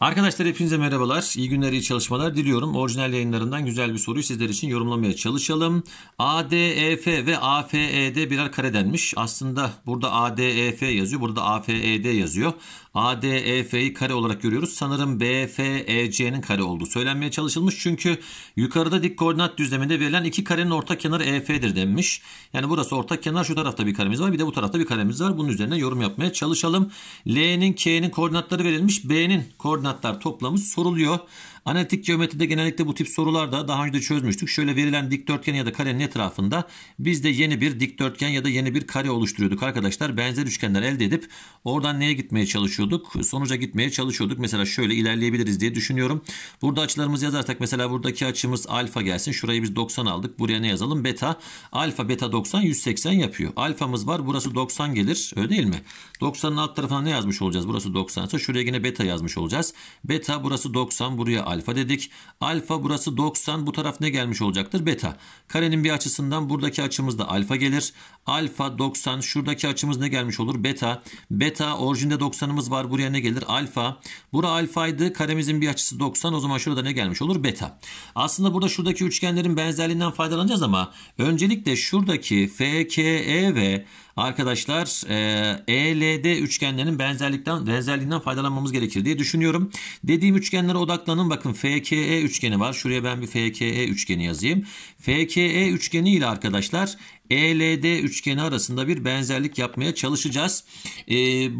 Arkadaşlar hepinize merhabalar. İyi günler, iyi çalışmalar diliyorum. Orijinal yayınlarından güzel bir soruyu sizler için yorumlamaya çalışalım. ADEF ve AFED birer kare denmiş. Aslında burada ADEF yazıyor, burada AFED yazıyor. ADEF'yi kare olarak görüyoruz. Sanırım BFEC'nin kare olduğu söylenmeye çalışılmış. Çünkü yukarıda dik koordinat düzleminde verilen iki karenin ortak kenarı EF'dir denmiş. Yani burası ortak kenar. Şu tarafta bir karemiz var. Bir de bu tarafta bir karemiz var. Bunun üzerine yorum yapmaya çalışalım. L'nin, K'nin koordinatları verilmiş. B'nin koordinatları koordinatlar toplamı soruluyor. Analitik geometride genellikle bu tip sorular da daha önce de çözmüştük. Şöyle verilen dikdörtgen ya da karenin etrafında biz de yeni bir dikdörtgen ya da yeni bir kare oluşturuyorduk arkadaşlar. Benzer üçgenler elde edip oradan neye gitmeye çalışıyorduk? Sonuca gitmeye çalışıyorduk. Mesela şöyle ilerleyebiliriz diye düşünüyorum. Burada açılarımızı yazarsak mesela buradaki açımız alfa gelsin. Şurayı biz 90 aldık. Buraya ne yazalım? Beta. Alfa beta 90 180 yapıyor. Alfamız var. Burası 90 gelir. Öyle değil mi? 90'ın alt tarafına ne yazmış olacağız? Burası 90 ise şuraya yine beta yazmış olacağız. Beta burası 90 buraya alfa alfa dedik. Alfa burası 90 bu taraf ne gelmiş olacaktır? Beta. Karenin bir açısından buradaki açımızda alfa gelir. Alfa 90 şuradaki açımız ne gelmiş olur? Beta. Beta orijinde 90'ımız var buraya ne gelir? Alfa. Bura alfaydı karemizin bir açısı 90 o zaman şurada ne gelmiş olur? Beta. Aslında burada şuradaki üçgenlerin benzerliğinden faydalanacağız ama öncelikle şuradaki FKE ve arkadaşlar e, ELD üçgenlerinin benzerlikten benzerliğinden faydalanmamız gerekir diye düşünüyorum. Dediğim üçgenlere odaklanın. Bakın FKE üçgeni var. Şuraya ben bir FKE üçgeni yazayım. FKE üçgeni ile arkadaşlar ELD üçgeni arasında bir benzerlik yapmaya çalışacağız. Ee,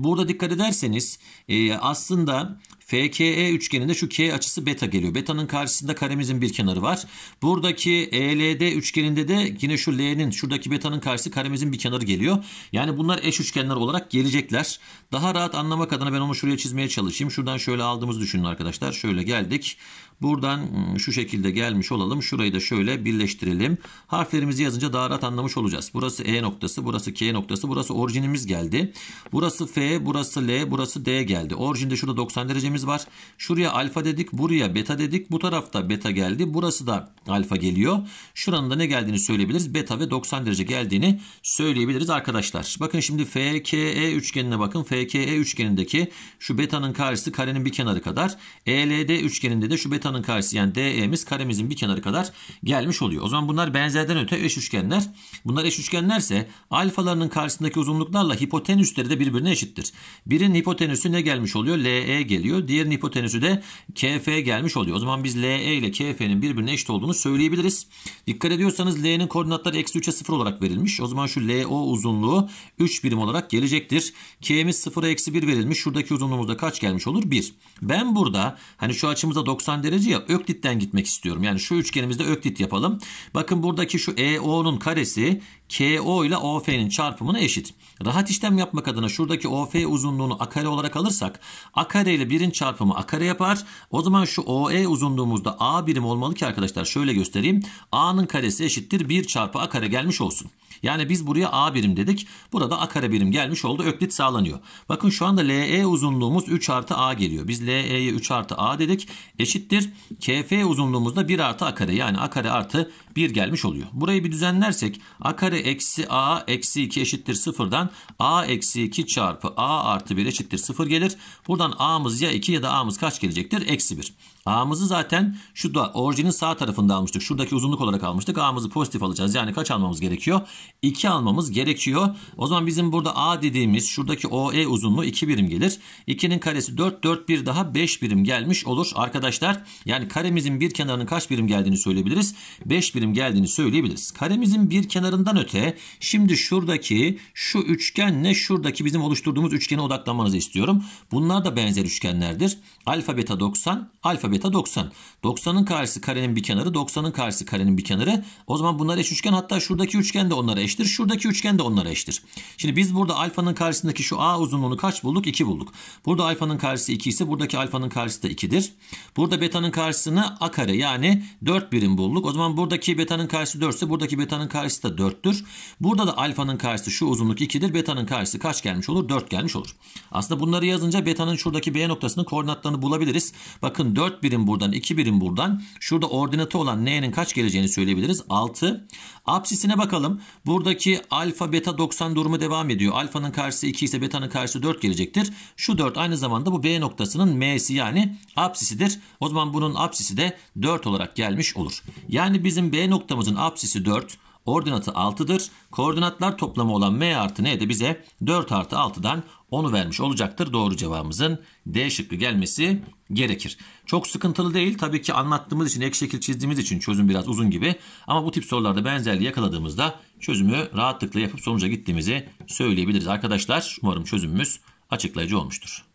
burada dikkat ederseniz e, aslında FKE üçgeninde şu K açısı beta geliyor. Beta'nın karşısında karemizin bir kenarı var. Buradaki ELD üçgeninde de yine şu L'nin şuradaki beta'nın karşısı karemizin bir kenarı geliyor. Yani bunlar eş üçgenler olarak gelecekler. Daha rahat anlamak adına ben onu şuraya çizmeye çalışayım. Şuradan şöyle aldığımızı düşünün arkadaşlar. Şöyle geldik. Buradan ıı, şu şekilde gelmiş olalım. Şurayı da şöyle birleştirelim. Harflerimizi yazınca daha rahat anlamış olacağız. Burası E noktası, burası K noktası, burası orijinimiz geldi. Burası F, burası L, burası D geldi. Orijinde şurada 90 derecemiz var. Şuraya alfa dedik, buraya beta dedik. Bu tarafta beta geldi. Burası da alfa geliyor. Şuranın da ne geldiğini söyleyebiliriz. Beta ve 90 derece geldiğini söyleyebiliriz arkadaşlar. Bakın şimdi FKE üçgenine bakın. FKE üçgenindeki şu betanın karşısı karenin bir kenarı kadar. ELD üçgeninde de şu beta delta'nın karşısı yani DE'miz karemizin bir kenarı kadar gelmiş oluyor. O zaman bunlar benzerden öte eş üçgenler. Bunlar eş üçgenlerse alfalarının karşısındaki uzunluklarla hipotenüsleri de birbirine eşittir. Birinin hipotenüsü ne gelmiş oluyor? LE geliyor. Diğerinin hipotenüsü de KF gelmiş oluyor. O zaman biz LE ile KF'nin birbirine eşit olduğunu söyleyebiliriz. Dikkat ediyorsanız L'nin koordinatları eksi 3'e 0 olarak verilmiş. O zaman şu LO uzunluğu 3 birim olarak gelecektir. K'miz 0'a eksi 1 verilmiş. Şuradaki uzunluğumuzda kaç gelmiş olur? 1. Ben burada hani şu açımızda 90 derece derece ya Öklit'ten gitmek istiyorum. Yani şu üçgenimizde Öklit yapalım. Bakın buradaki şu EO'nun karesi KO ile OF'nin çarpımına eşit. Rahat işlem yapmak adına şuradaki OF uzunluğunu a kare olarak alırsak a kare ile 1'in çarpımı a kare yapar. O zaman şu OE uzunluğumuzda a birim olmalı ki arkadaşlar şöyle göstereyim. a'nın karesi eşittir 1 çarpı a kare gelmiş olsun. Yani biz buraya a birim dedik. Burada a kare birim gelmiş oldu. Öklit sağlanıyor. Bakın şu anda LE uzunluğumuz 3 artı a geliyor. Biz LE'ye 3 artı a dedik. Eşittir. KF uzunluğumuzda 1 artı a kare. Yani a kare artı 1 gelmiş oluyor. Burayı bir düzenlersek a kare üzeri eksi a eksi 2 eşittir sıfırdan a eksi 2 çarpı a artı 1 eşittir sıfır gelir. Buradan a'mız ya 2 ya da a'mız kaç gelecektir? Eksi 1. A'mızı zaten şu da orijinin sağ tarafında almıştık. Şuradaki uzunluk olarak almıştık. A'mızı pozitif alacağız. Yani kaç almamız gerekiyor? 2 almamız gerekiyor. O zaman bizim burada A dediğimiz şuradaki OE uzunluğu 2 birim gelir. 2'nin karesi 4, 4 bir daha 5 birim gelmiş olur. Arkadaşlar yani karemizin bir kenarının kaç birim geldiğini söyleyebiliriz. 5 birim geldiğini söyleyebiliriz. Karemizin bir kenarından öte şimdi şuradaki şu üçgenle şuradaki bizim oluşturduğumuz üçgene odaklanmanızı istiyorum. Bunlar da benzer üçgenlerdir. Alfa beta 90, alfa beta beta 90. 90'ın karşısı karenin bir kenarı. 90'ın karşısı karenin bir kenarı. O zaman bunlar eş üçgen. Hatta şuradaki üçgen de onlara eşittir. Şuradaki üçgen de onlara eşittir. Şimdi biz burada alfanın karşısındaki şu A uzunluğunu kaç bulduk? 2 bulduk. Burada alfanın karşısı 2 ise buradaki alfanın karşısı da 2'dir. Burada betanın karşısını A kare yani 4 birim bulduk. O zaman buradaki betanın karşısı 4 ise buradaki betanın karşısı da 4'tür. Burada da alfanın karşısı şu uzunluk 2'dir. Betanın karşısı kaç gelmiş olur? 4 gelmiş olur. Aslında bunları yazınca betanın şuradaki B noktasının koordinatlarını bulabiliriz. Bakın 4 birim buradan 2 birim buradan. Şurada ordinatı olan n'nin kaç geleceğini söyleyebiliriz. 6. Apsisine bakalım. Buradaki alfa beta 90 durumu devam ediyor. Alfanın karşısı 2 ise betanın karşısı 4 gelecektir. Şu 4 aynı zamanda bu B noktasının m'si yani apsisidir. O zaman bunun apsisi de 4 olarak gelmiş olur. Yani bizim B noktamızın apsisi 4. Ordinatı 6'dır. Koordinatlar toplamı olan m artı n de bize 4 artı 6'dan 10'u vermiş olacaktır. Doğru cevabımızın D şıkkı gelmesi gerekir. Çok sıkıntılı değil. Tabii ki anlattığımız için ek şekil çizdiğimiz için çözüm biraz uzun gibi. Ama bu tip sorularda benzerliği yakaladığımızda çözümü rahatlıkla yapıp sonuca gittiğimizi söyleyebiliriz arkadaşlar. Umarım çözümümüz açıklayıcı olmuştur.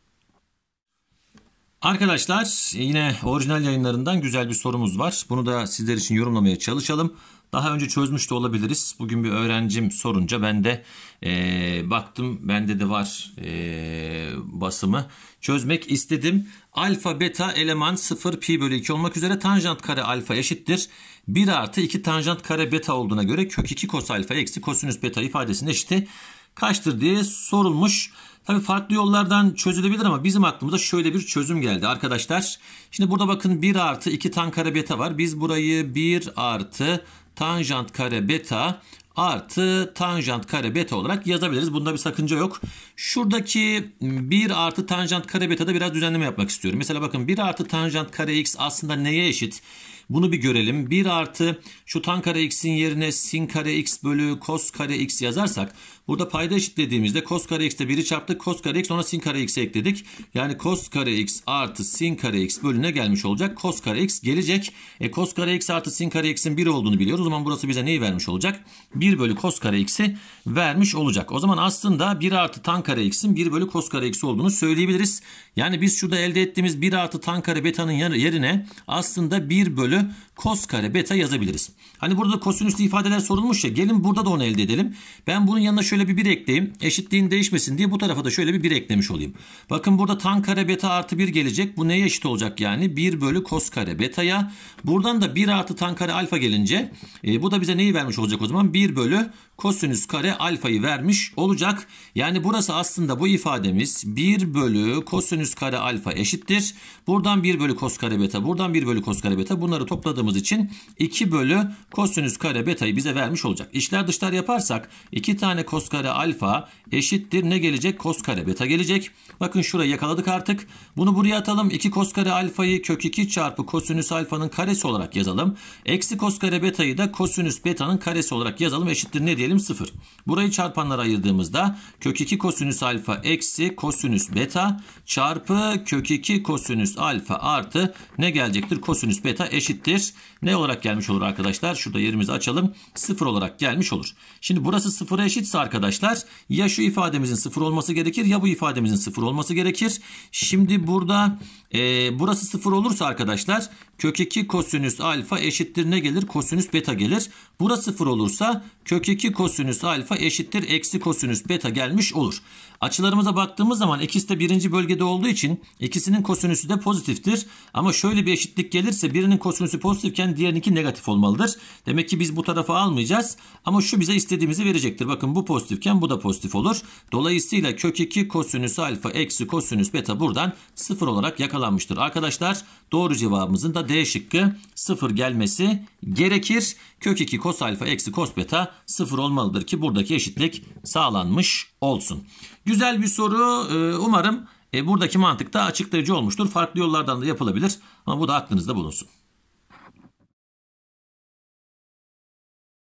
Arkadaşlar yine orijinal yayınlarından güzel bir sorumuz var. Bunu da sizler için yorumlamaya çalışalım. Daha önce çözmüş de olabiliriz. Bugün bir öğrencim sorunca ben de e, baktım bende de var e, basımı. Çözmek istedim. Alfa beta eleman 0 pi bölü 2 olmak üzere tanjant kare alfa eşittir. 1 artı 2 tanjant kare beta olduğuna göre kök 2 kos alfa eksi kosinüs beta ifadesinin eşiti kaçtır diye sorulmuş. Tabii farklı yollardan çözülebilir ama bizim aklımıza şöyle bir çözüm geldi arkadaşlar. Şimdi burada bakın 1 artı 2 tan kare beta var. Biz burayı 1 artı tanjant kare beta artı tanjant kare beta olarak yazabiliriz. Bunda bir sakınca yok. Şuradaki 1 artı tanjant kare beta'da biraz düzenleme yapmak istiyorum. Mesela bakın 1 artı tanjant kare x aslında neye eşit? Bunu bir görelim. 1 artı şu tan kare x'in yerine sin kare x bölü cos kare x yazarsak burada payda eşitlediğimizde cos kare x'te 1'i çarptık. Cos kare x sonra sin kare x'e ekledik. Yani cos kare x artı sin kare x bölüne gelmiş olacak. Cos kare x gelecek. E cos kare x artı sin kare x'in 1 olduğunu biliyoruz. O zaman burası bize neyi vermiş olacak? 1 bölü cos kare x'i vermiş olacak. O zaman aslında 1 artı tan kare x'in 1 bölü cos kare x olduğunu söyleyebiliriz. Yani biz şurada elde ettiğimiz 1 artı tan kare beta'nın yerine aslında 1 bölü kos kare beta yazabiliriz. Hani burada da kosinüslü ifadeler sorulmuş ya gelin burada da onu elde edelim. Ben bunun yanına şöyle bir 1 ekleyeyim. Eşitliğin değişmesin diye bu tarafa da şöyle bir 1 eklemiş olayım. Bakın burada tan kare beta artı 1 gelecek. Bu neye eşit olacak yani? 1 bölü kos kare betaya. Buradan da 1 artı tan kare alfa gelince e, bu da bize neyi vermiş olacak o zaman? 1 bölü kosinüs kare alfayı vermiş olacak. Yani burası aslında bu ifademiz 1 bölü kosinüs kare alfa eşittir. Buradan 1 bölü kos kare beta, buradan 1 bölü kos kare beta. Bunları topladığımız için 2 bölü kosinüs kare betayı bize vermiş olacak. İşler dışlar yaparsak 2 tane kos kare alfa eşittir. Ne gelecek? Kos kare beta gelecek. Bakın şurayı yakaladık artık. Bunu buraya atalım. 2 kos kare alfayı kök 2 çarpı kosinüs alfanın karesi olarak yazalım. Eksi kos kare betayı da kosinüs betanın karesi olarak yazalım. Eşittir ne diyelim? diyelim 0. Burayı çarpanlara ayırdığımızda kök 2 kosinüs alfa eksi kosinüs beta çarpı kök 2 kosinüs alfa artı ne gelecektir? Kosinüs beta eşittir. Ne olarak gelmiş olur arkadaşlar? Şurada yerimizi açalım. 0 olarak gelmiş olur. Şimdi burası 0'a eşitse arkadaşlar ya şu ifademizin 0 olması gerekir ya bu ifademizin 0 olması gerekir. Şimdi burada e, burası 0 olursa arkadaşlar kök 2 kosinüs alfa eşittir ne gelir? Kosinüs beta gelir. Burası 0 olursa kök 2 kosinüs kosinüs alfa eşittir eksi kosinüs beta gelmiş olur. Açılarımıza baktığımız zaman ikisi de birinci bölgede olduğu için ikisinin kosinüsü de pozitiftir. Ama şöyle bir eşitlik gelirse birinin kosinüsü pozitifken diğerininki negatif olmalıdır. Demek ki biz bu tarafa almayacağız ama şu bize istediğimizi verecektir. Bakın bu pozitifken bu da pozitif olur. Dolayısıyla kök 2 kosinüs alfa eksi kosinüs beta buradan 0 olarak yakalanmıştır. Arkadaşlar doğru cevabımızın da D şıkkı 0 gelmesi gerekir. Kök 2 kos alfa eksi kos beta 0 olmalıdır ki buradaki eşitlik sağlanmış olsun. Güzel bir soru. Ee, umarım e, buradaki mantıkta açıklayıcı olmuştur. Farklı yollardan da yapılabilir ama bu da aklınızda bulunsun.